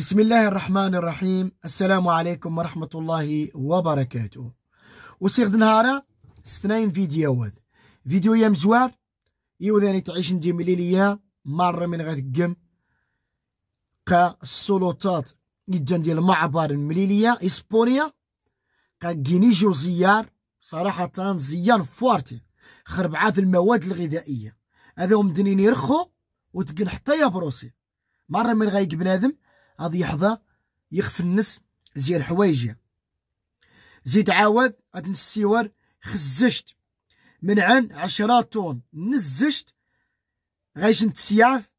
بسم الله الرحمن الرحيم السلام عليكم ورحمة الله وبركاته وصيغ نهارا ستنين فيديو واد فيديو يام زوار يوذاني تعيش ندي مليلية مرة من قم قا السلطات جدا ديال معبر المليليا إسبانيا قا جينيجو زيار صراحة زيار فورتي خربعات المواد الغذائية هذا هم دنين يرخو وتقن حتى يا بروسي مرة من غايق بنادم غادي يحظى يخف النس زيال حوايجي زيد عاود هاد نسيور خزشت من عن عشرة طون نزشت غايش نتسياف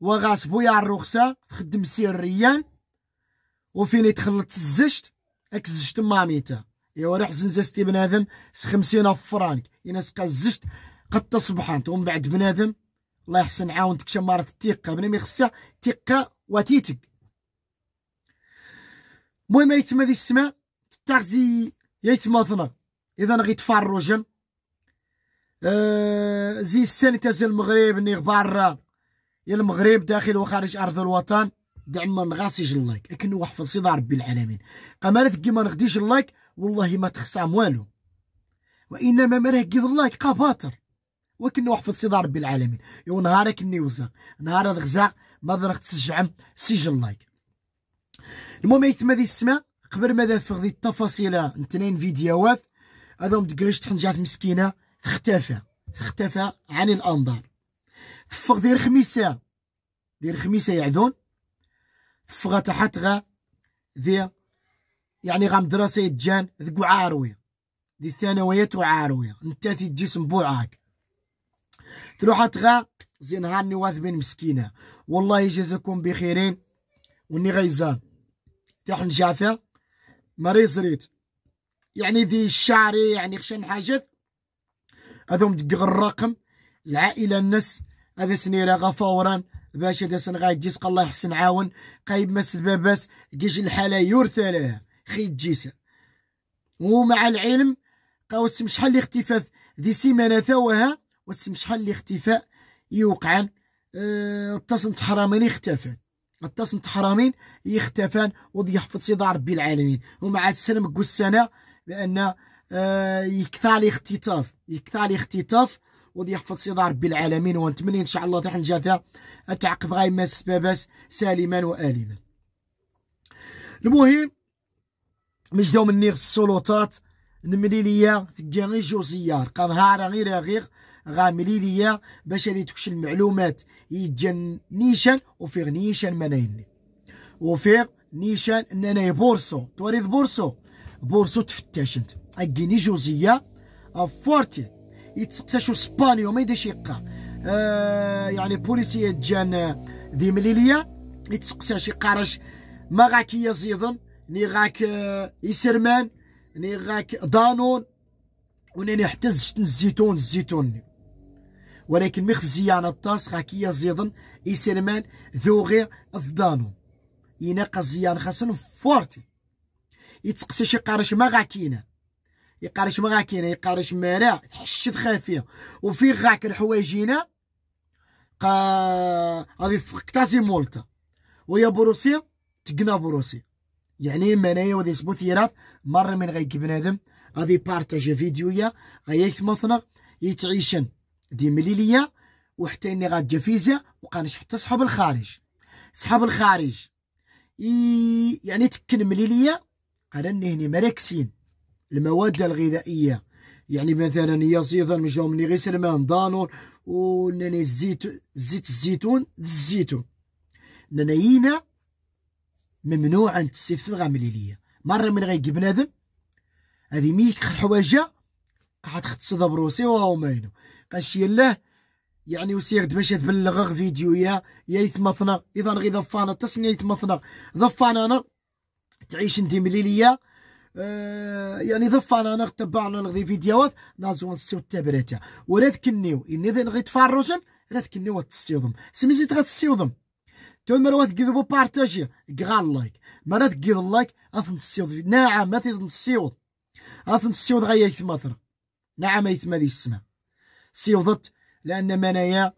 وغاس بويا الرخصة خدم سير ريان وفين يتخلط الزشت اك الزشت ماميتا يا راح زنزستي بنادم خمسين 50 فرانك ينسقى الزشت قد تصبحان ومن بعد بنادم الله يحسن عاونتك شمارة التيقة بنا ما يخصها تيقة وتيتك مهم يتم ذي السماء تتاغزي يتم أثناء اذا غيتفار روجن آه زي السنة تازل المغرب اني غبار المغرب داخل وخارج ارض الوطن دعم ما نغاسيش اللايك لكن هو حفظ سيدي ربي العالمين قمرت كي ما نغديش اللايك والله ما تخسع والو وانما ما نهكي اللايك قا باطر وكنا وحفظ سيدي ربي العالمين يو نهار كني وزا نهار غزا ما ضرق تسجعم سجل لايك المهم يتم هذه السماء قبل ما تفغ دي التفاصيل نتنين فيديوهات هذوم دقاش تحنجات مسكينه اختفى اختفى عن الانظار تفغ دير خميسه دير خميسه يعذون تفغ تحت غا ذي يعني غام دراسه يتجان ذقو عارويه دي الثانويات وعارويه انت تجي بوعاك تروحات غا هاني واثبين مسكينة والله يجزاكم بخيرين وني غيزان تحن جعفة مريض ريت يعني ذي الشعري يعني خشن حاجث هذوم دقغ الرقم العائلة الناس هذا سنيرة غا فورا باش هذا سن غايجيسق الله يحسن عاون قايب مس باباس كيج الحالة يرثى لها خي تجيسه ومع العلم قاوس شحال الاختفاء ذي سيمانة ثوها وتسم شحال اللي اختفاء يوقعن اه حرامين تحرامين يختفان حرامين تحرامين يختفان وضي يحفظ سيدة ربي العالمين ومع عاد السنة السنة بأن اه يكثر الاختطاف يكثر الاختطاف وضي يحفظ سيدة ربي العالمين ونتمنى إن شاء الله تحن جاثة التعقب غاي ما سباباس سالما وآلما المهم مجدو مني السلطات نملي ليا في جو كان هارا غير غير غاملي ليا باش هادي تكش المعلومات يتجن نيشان وفيغ نيشان مناين وفيغ نيشان اننا بورصو توريد بورصو بورصو تفتاش انت اكيني جوزيه فورتي يتسقساشو سبانيو ما يديش يقا آه يعني بوليسية جان ذي مليلية يتسقساش قارش ما غاك يزيدن ني غاك آه، يسرمان ني غاك دانون حتى يحتز الزيتون الزيتون ولكن مخف على الطاس غاكية يزيدن إسرمان ذو غير ضدانو ينقى زيان خاصن فورتي يتقسي شي قارش ما غاكينا يقارش ما غاكينا يقارش لا تحشد خافية وفي غاك الحوايجينا قا غادي فكتازي مولتا ويا بروسي تقنا بروسي يعني منايا وذي سبوثيرات مرة من غيك بنادم غادي بارتاج فيديويا غيك مثنغ يتعيشن دي مليلية وحتى اني غادي فيزا وقانش حتى صحاب الخارج صحاب الخارج يعني تكن ملي ليا قال اني هني مراكسين المواد الغذائيه يعني مثلا هي صيدا مجاو مني غير سلمان دانور وناني الزيت زيت الزيتون الزيتون نانينا ممنوع ان تسيت في الغامليليه مره من غيجي بنادم هذه ميك حوايجه قعد ختصد بروسي وهاو ماينو قاشي الله يعني وسيرد باش تبلغ فيديو يا يا يتمثنا اذا غي ضفانا تصني يتمثنا ضفانا انا تعيش انت مليليا أه يعني ضفانا انا تبعنا نغذي فيديوهات نازو نسيو التابراتها ولا تكنيو اني ذا نغي تفرجن لا تكنيو تسيوضم سميتي تغتسيوضم تو مرة تقذبو بارتاجي كاع لايك مرة كذب اللايك اثن تسيوض نعم ما تنسيوض اثن تسيوض غاية يتماثر نعم يتما ذي السما سيوضت لان منايا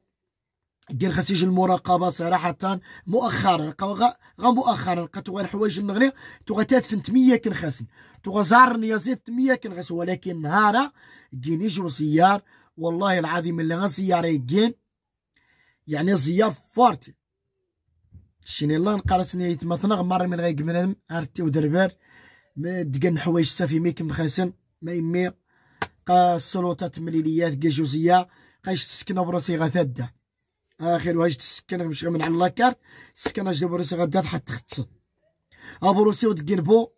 كان خاص يجي المراقبه صراحه مؤخرا غا مؤخرا لقيت الحوايج المغلية تغا تادفن 8 كنخاسن خاسن تغا زار يا زيد 8 كان ولكن نهارا كين يجو زيار والله العظيم اللي غا سيار يكين يعني زيار فورتي شيني الله نقرسني يتمثنا غمر من غير كمرام عرفتي ودربار ما تقن حوايج سافي ميك مخاسن ما يمي قا مليليات التمريريه كجوزيه قايش تسكن بروسي ثادة اخر واش تسكن مش من على لاكارت سكن اجي بروسي غدا حتى تختص ابروسي ودقلبو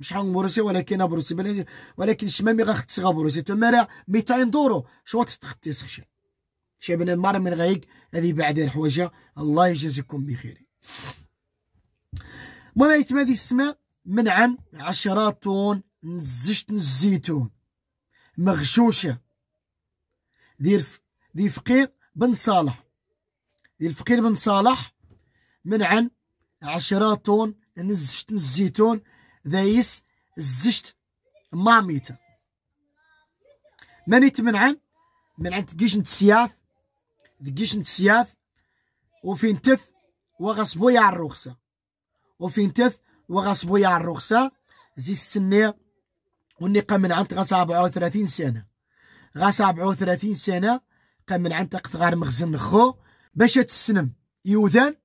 شحال بروسي ولكن ابروسي بلي ولكن شمامي بروسي تو تما 200 دورو شو تختي سخشي شي بنادم مار من غايق هذه بعد الحوايج الله يجازيكم بخير المهم يتم دي السماء عن عشرات نزشت الزيتون مغشوشه ديال ديال فقير بن صالح ديال فقير بن صالح من عن عشرة طون نزشت يعني الزيتون ذايس الزشت ماميتا ماني من عن تقيش نتسياث تقيش نتسياث وفين تث وغصبو يا الرخصة وفين تث وغصبو يا الرخصة زي السنية قام من عنتقة 37 سنة غا 37 سنة قام من عنتقة غار مخزن خو باش تسنم يوذان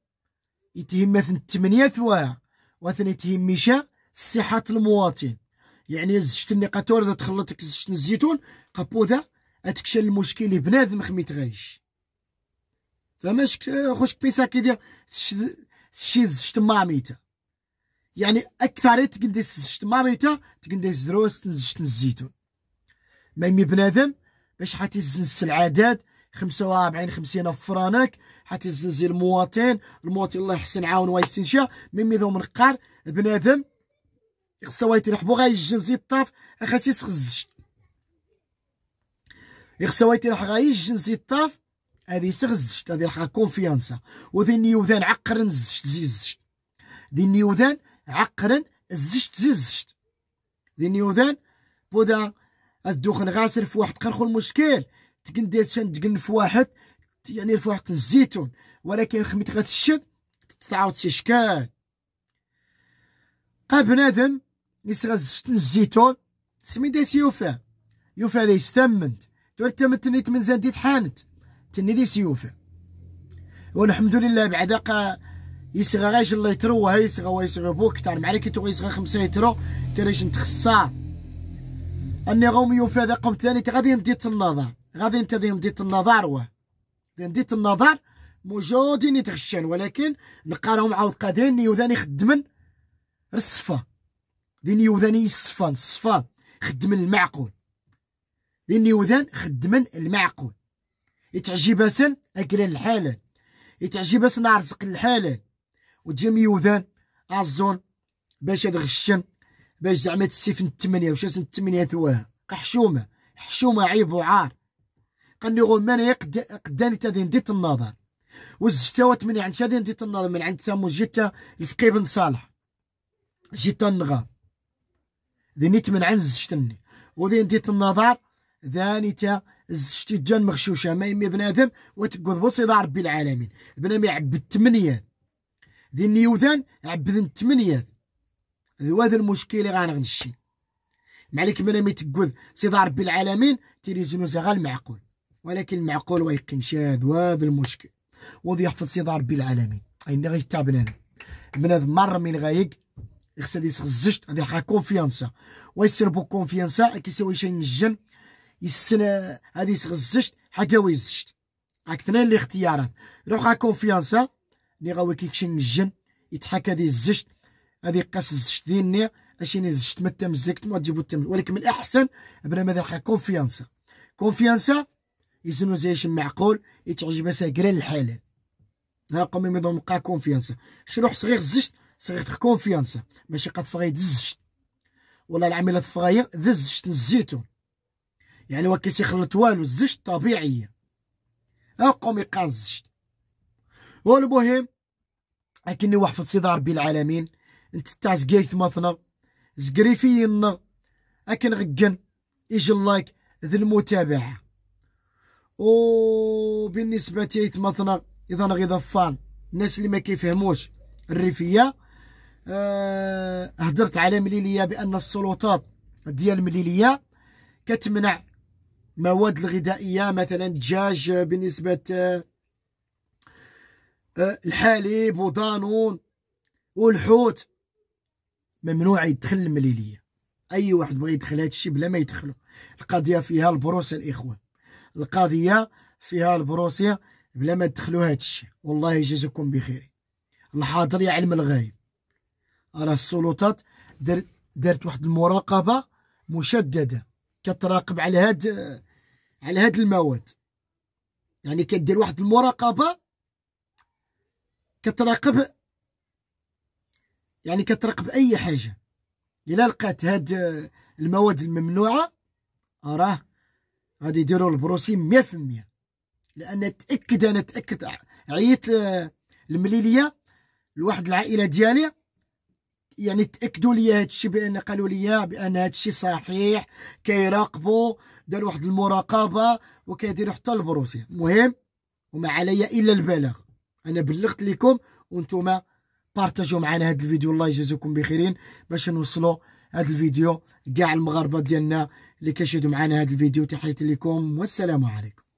يتهم مثلا تمنية ثوايع وثن يتهم ميشا صحة المواطن يعني زشت إذا تخلطك زشت الزيتون ذا اتكشل المشكل بنادم خميت غايش فماش خوش بيسا كي دير زشت ماميته يعني اكثريت تقنديس زشت ماريتا تقنديس دروس زشت الزيتون ما يمي بنادم باش حتيزنس العداد 45 50 فرانك حتيزنزي المواطن المواطن الله يحسن عاون ويستنشا ميمي ذو منقار بنادم خصو يترحبو غا يجنزي الطاف اخاسي سخزشت خصو يترح غا يجنزي الطاف هذه سخزشت هذه راح كونفيانسا وذي نيوذان عقر نزشت زي زشت ذي نيوذان عقرن الزشت زي الزشت ذي نيوذان بودا الدخن غاسر في واحد قرخو المشكل تكن دير تندقن في واحد يعني في واحد الزيتون ولكن خميت غتشد تتعاود شي شكال قا بنادم يسغى الزيتون سمي ديس يوفا يوفا ذا استمنت تور تمت تني زان دي حانت تني ديس يوفا والحمد لله بعد قا يسغى غاش الله يترو وهي يسغى ويسغى بو كتار كي تو يسغى خمسة يترو تريش نتخصا اني غوم يوفي هذا قمت ثاني غادي نديت النظر غادي انت نديت النظر واه نديت النظر موجودين يتغشان ولكن نقارهم عاود قادين يوذاني خدمن الصفا دين يوذاني الصفا الصفا خدمن المعقول دين يوذان خدمن المعقول يتعجبسن اكل الحلال يتعجبسن ارزق الحلال وتجي ميوذان عزون باش هاد غشن باش زعما تسيف التمنية وش سن التمنية ثواها حشومة حشومة عيب وعار قني مانا يقد قداني تادين ديت النظر وزجتوات من عند شادين ديت النظر من عند ثامو جيتا الفقي بن صالح جيتا النغار ذنيت من عند زجتني وذين ديت النظر ذاني تا زجتي جان مغشوشة ما يمي بنادم وتقذ بصيدة ربي العالمين بنادم يعبد ثمانية ذي النيوذان عبدن الثمانية هذا المشكل اللي غنغنشي معليك من مي تقود دار ربي العالمين تيريزنوزا زغا المعقول ولكن المعقول ويقيم شاد وهذا المشكل وذي يحفظ دار ربي العالمين اين غير تاع بنادم بنادم مره من غايق خص هادي يسخزشت هادي يحرق كونفيونسا ويسربو كونفيونسا كيساوي شي نجم يسن هادي يسخزشت حكاوي زشت هاك ثنين الاختيارات روح كونفيانسا ني غاوي كيكشن الجن يتحكى دي الزشت هذه قاس الزشت ديني اشيني الزشت ما تم الزكت ما تجيبو تم ولكن من الاحسن بلا ما درحا كونفيانسا كونفيانسا يزنو زيش معقول يتعجب اسا كرا الحلال ها قومي ميدو مقا كونفيانسا شروح صغير الزشت صغير كونفيانسا ماشي قد فغيد الزشت ولا العميلة فغاية ذا الزشت الزيتون يعني وكيس يخلط والو الزشت طبيعية ها قومي قا الزشت والمهم أكني في سيد ربي العالمين زكيت مثنى زكري فينا أكن غكن يجي اللايك ذي المتابعة بالنسبة تيت مثنى إذا أنا فان الناس اللي ما كيفهموش الريفية أه هدرت على مليلية بأن السلطات ديال مليلية كتمنع مواد الغذائية مثلا الدجاج بالنسبة الحليب ودانون والحوت ممنوع يدخل المليليه اي واحد بغى يدخل هذا الشيء بلا ما يدخله القضيه فيها البروسيا الاخوان القضيه فيها البروسيا بلا ما تدخلوا هذا الشيء والله يجازيكم بخير الحاضر يعلم الغايب راه السلطات دارت دارت واحد المراقبه مشدده كتراقب على هاد على هاد المواد يعني كدير واحد المراقبه كتراقب يعني كتراقب اي حاجه الا لقات هاد المواد الممنوعه راه غادي يديروا البروسيم 100% لان تاكد انا تاكد عييت آه، المليليه لواحد العائله ديالي يعني تاكدوا لي هذا الشيء بان قالوا لي بان هذا الشيء صحيح كيراقبوا دار واحد المراقبه وكيديروا حتى البروسي المهم وما علي الا البلاغ انا بلغت لكم وانتم بارتاجوا معنا هذا الفيديو الله يجازيكم بخيرين باش نوصلوا هذا الفيديو كاع المغاربه ديالنا اللي كيشاهدوا معنا هذا الفيديو تحياتي لكم والسلام عليكم